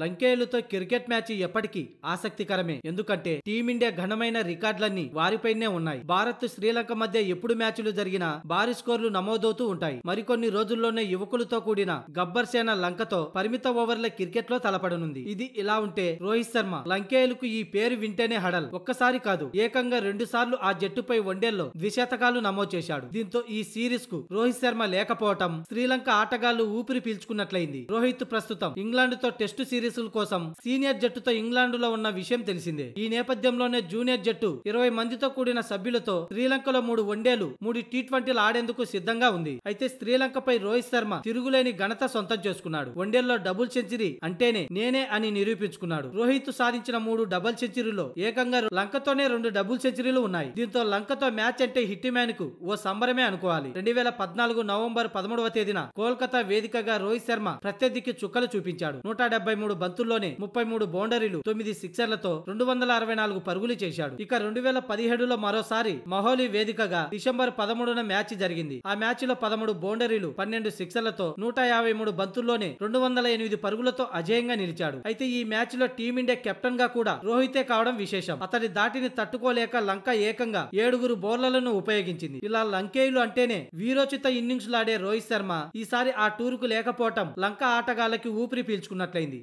లంకేయులతో cricket match ఎప్పటికీ ఆసక్తికరమే ఎందుకంటే team India ఘనమైన రికార్డులన్నీ వారిపైనే ఉన్నాయి భారత్ శ్రీలంక మధ్య ఎప్పుడు మ్యాచ్లు జరిగినా భారీ స్కోర్లు నమోదవుతూ ఉంటాయి మరికొన్ని రోజుల్లోనే యువకులతో కూడిన గబ్బర్ సేన లంకతో పరిమిత ఓవర్ల క్రికెట్ లో తలపడనుంది ఇది ఇలా ఉంటే రోహిత్ శర్మ లంకేయులకు ఈ పేరు వింటేనే హడల్ ఒక్కసారి కాదు ఏకంగా రెండు సార్లు ఆ జట్టుపై వన్డేల్లో ద్విశతకాలు నమోదు చేశాడు దీంతో ఈ సిరీస్ కు రోహిత్ శర్మ లేకపోవటం శ్రీలంక ఆటగాళ్లు ఊపిరి పీల్చుకున్నట్లయింది రోహిత్ ప్రస్తుతం ఇంగ్లాండ్ తో టెస్టు సిరీస్ కోసం సీనియర్ జట్టుతో లో ఉన్న విషయం తెలిసిందే ఈ నేపథ్యంలోనే జూనియర్ జట్టు ఇరవై మందితో కూడిన సభ్యులతో శ్రీలంకలో మూడు వన్డేలు మూడు టీ ట్వంటీలు ఆడేందుకు సిద్ధంగా ఉంది అయితే శ్రీలంకపై రోహిత్ శర్మ తిరుగులేని ఘనత సొంతం చేసుకున్నాడు వన్డేల్లో డబుల్ సెంచరీ అంటేనే నేనే అని నిరూపించుకున్నాడు రోహిత్ సాధించిన మూడు డబుల్ సెంచరీలో ఏకంగా లంకతోనే రెండు డబుల్ సెంచరీలు ఉన్నాయి దీంతో లంకతో మ్యాచ్ అంటే హిట్ మ్యాన్ కు ఓ సంబరమే అనుకోవాలి రెండు వేల పద్నాలుగు నవంబర్ పదమూడవ తేదీన కోల్కతా వేదికగా రోహిత్ శర్మ ప్రత్యర్థికి చుక్కలు చూపించాడు నూట డెబ్బై మూడు మూడు బంతుల్లోనే ముప్పై మూడు బౌండరీలు తొమ్మిది సిక్సర్లతో రెండు వందల అరవై నాలుగు పరుగులు చేశాడు ఇక రెండు వేల పదిహేడులో మరోసారి మహోలీ వేదికగా డిసెంబర్ పదమూడున మ్యాచ్ జరిగింది ఆ మ్యాచ్ లో పదమూడు బౌండరీలు పన్నెండు సిక్సర్లతో నూట యాభై మూడు బంతుల్లోనే రెండు వందల ఎనిమిది పరుగులతో అజేయంగా నిలిచాడు అయితే ఈ మ్యాచ్ లో టీమిండియా కెప్టెన్ గా కూడా రోహితే కావడం విశేషం అతడి దాటిని తట్టుకోలేక లంక ఏకంగా ఏడుగురు బౌలర్లను ఉపయోగించింది ఇలా లంకేయులు అంటేనే వీరోచిత ఇన్నింగ్స్ లాడే రోహిత్ శర్మ ఈసారి ఆ టూరుకు లేకపోవటం లంక ఆటగాళ్లకి ఊపిరి పీల్చుకున్నట్లయింది